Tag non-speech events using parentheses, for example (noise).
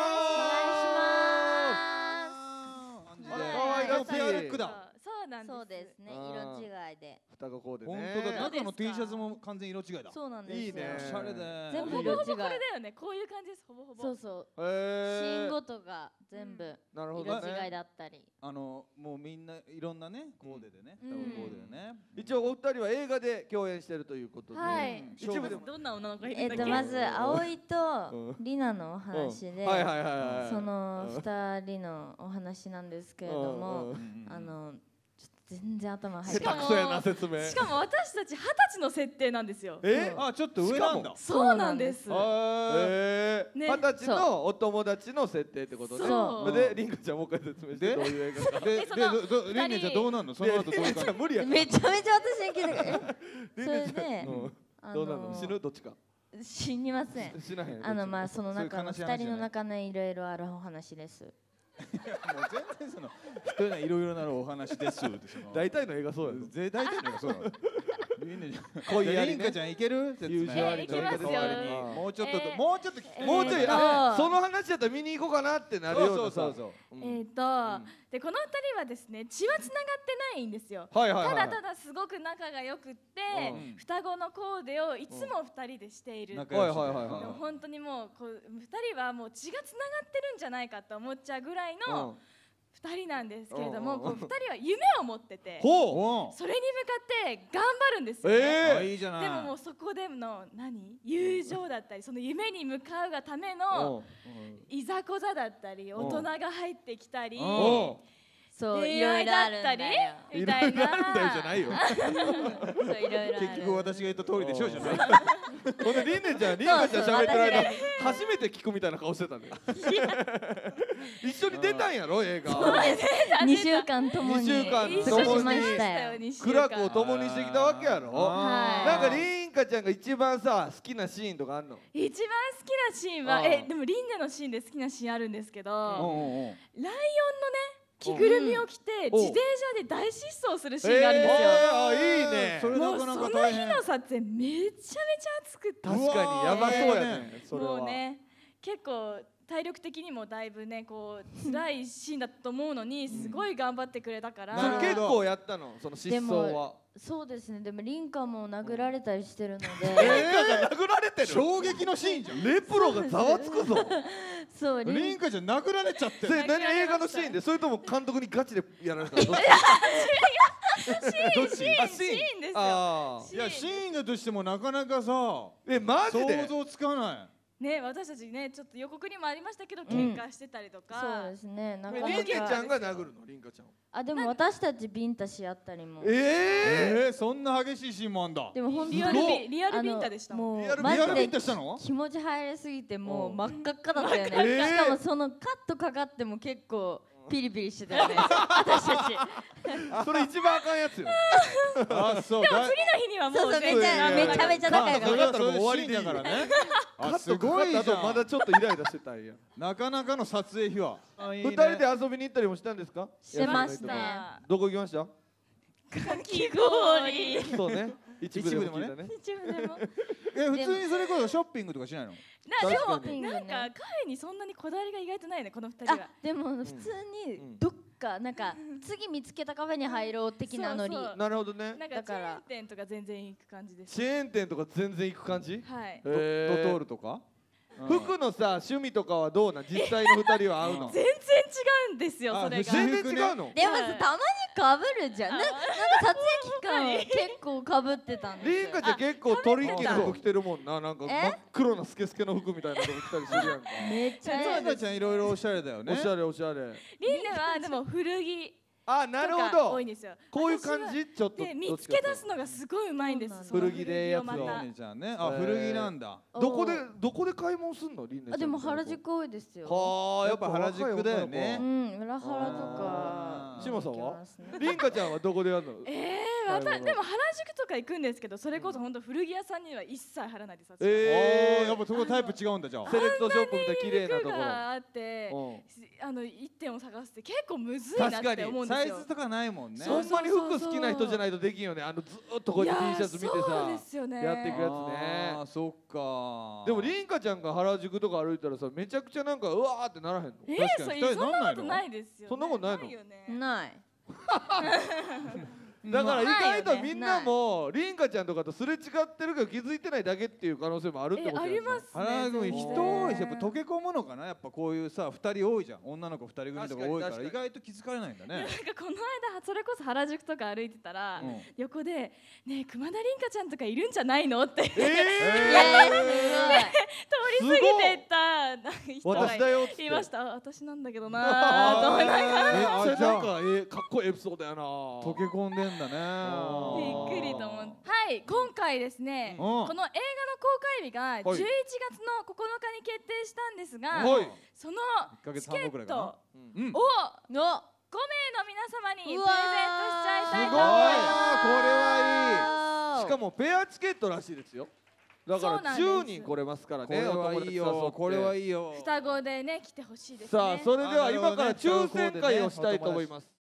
ます。そうなんです。そうですね。色違いで。蓋がこね本当だ中の T シャツも完全色違いだそうなんですいいねおしゃれで全部ほぼほぼこれだよねこういう感じですほぼほぼそうそう、えー、ン号とが全部、なるほど、色違いだったり、あのもうみんないろんなねコーデでね、コーデでね、一応お二人は映画で共演してるということで、はい、一部でどんな女の子がいるんだっけ、えっと、まず葵とりなのお話で、その二人のお話なんですけれども、あの全然頭入っしかもしかも私たち二十歳の設定なんですよ。え、あちょっと上なんだ。そうなんです。二十歳のお友達の設定ってことね。で、リンカちゃんもう一回説明してどういう映画か。で、で、リンカちゃんどうなんの？その後どうか。う無理や。めちゃめちゃ私に聞いてえ、それで、どうなの？死ぬどっちか。死にません。あのまあその中の二人の中のいろいろあるお話です。もう全然その人にはいろいろなるお話ですって大体の映画そうやろぜ大体の映画そうなのいいねこういうリンかちゃんいける？ユージ割と。もうちょっともうちょっともうちょいあその話だったら見に行こうかなってなるようなさ。えっとでこの二人はですね血はつながってないんですよ。ただただすごく仲が良くって双子のコーデをいつも二人でしている。本当にもうこう二人はもう血がつながってるんじゃないかと思っちゃうぐらいの。2人なんですけれども2人は夢を持っててほうそれに向かって頑張るんですよね、でももうそこでの何友情だったりその夢に向かうがためのいざこざだったり大人が入ってきたり。そういろいろあったりよいろいろあるんだよじゃないよ結局 (laughs) 私が言った通りでしょうじゃないほんでりんねちゃんりんねちゃん喋ってる間初めて聞くみたいな顔してたんだよ (laughs) 一緒に出たんやろ映画二週間ともに2週間ともに苦楽を共にしてきたわけやろなんかりんかちゃんが一番さ好きなシーンとかあるの一番好きなシーンはえでもりんねのシーンで好きなシーンあるんですけどライオンのね着ぐるみを着て自転車で大失踪するシーンがあるんですよ、えー、いいねそれなその日の撮影めちゃめちゃ暑くて確かにやばそうやね、えもうね結構体力的にもだいぶねこう辛いシーンだと思うのにすごい頑張ってくれたから、結構やったのその疾走はそうですねでもリンカも殴られたりしてるので殴られてる衝撃のシーンじゃんレプロがざわつくぞそうリンカじゃ殴られちゃってそれ何映画のシーンでそれとも監督にガチでやられたのシーンシーンシーンですよいやシーンだとしてもなかなかさえマジで想像つかないね、私たちね、ちょっと予告にもありましたけど、喧嘩してたりとか。そうですね、なかか。リちゃんが殴るの、ちゃん。あ、でも、私たちビンタし合ったりも。えー、えー、そんな激しいシーンもあんだ。でも、本当に、リアルビンタでした。もう、リアルビンタしたの。気持ち入れすぎて、もう真っ赤っかだったよね。しかも、そのカットかかっても、結構。ピリピリしてたよね (laughs) 私たち (laughs) それ一番あかんやつよあそうでも次の日にはもうめちゃめちゃ仲良かったれだったらもう終わりだからねあすごいじゃんとまだちょっとイライラしてたんやなかなかの撮影日は二人で遊びに行ったりもしたんですかしてましたどこ行きましたかき氷そうね一部でもねで一応でもえ普通にそれこそショッピングとかしないのなでもなんかカフェにそんなにこだわりが意外とないねこの二人はでも普通にどっかなんか次見つけたカフェに入ろう的なノリなるほどねなんかだチェーらン店とか全然行く感じですチェーン店とか全然行く感じはいドトールとか服のさ趣味とかはどうな実際の二人は合うの (laughs) 全然違うんですよそれが全然違うのでもさたまにかぶるじゃん。ななんか撮影期間結構かぶってたんですリンカちゃん結構トリッキーな服着てるもんな。なんか真っ黒なスケスケの服みたいなの着たりするやんか。めっちゃリンカちゃんいろいろおしゃれだよね。おしゃれおしゃれ。りんねはでも古着。あなるほど多いんですよこういう感じちょっと見つけ出すのがすごいうまいんです古着でやつをちゃんねあ古着なんだどこでどこで買い物すんのあでも原宿多いですよはあやっぱ原宿だよねうん裏原とか志麻さんは凛花ちゃんはどこでやるのええまたでも原宿とか行くんですけどそれこそ本当古着屋さんには一切貼らないでさええやっぱそこタイプ違うんだじゃあセレクトショップみたいな綺麗なところがあってあの一点を探すって結構むずいなって思うんですよサイズとかないもんねほんまに服好きな人じゃないとできんよねあのずっとこうやって T シャツ見てさやっていくやつねあそっかでも凛花ちゃんが原宿とか歩いたらさめちゃくちゃなんかうわーってならへんのええそんなことないですよそんなことないのないない (laughs) だから意外とみんなもりんかちゃんとかとすれ違ってるけど気づいてないだけっていう可能性もあるってことありますね君人多いしやっぱ溶け込むのかなやっぱこういうさ2人多いじゃん女の子2人組とか多いから意外と気づかれないんだねなんかこの間それこそ原宿とか歩いてたら、横で「ねえ熊田りんかちゃんとかいるんじゃないの?」って、えー、通り過ぎてって。な人がいました私なんだけどなと思いながらめっちゃなんか、えかっこいいエピソードやな溶け込んでんだねびっくりと思ってはい今回ですね、この映画の公開日が11月の9日に決定したんですが、そのチケットをの5名の皆様にプレゼントしちゃいたいと思いますこれはいいしかもペアチケットらしいですよだから10人来れますからねこれはいいよこれはいいよ双子でね来てほしいですねさあそれでは今から抽選会をしたいと思います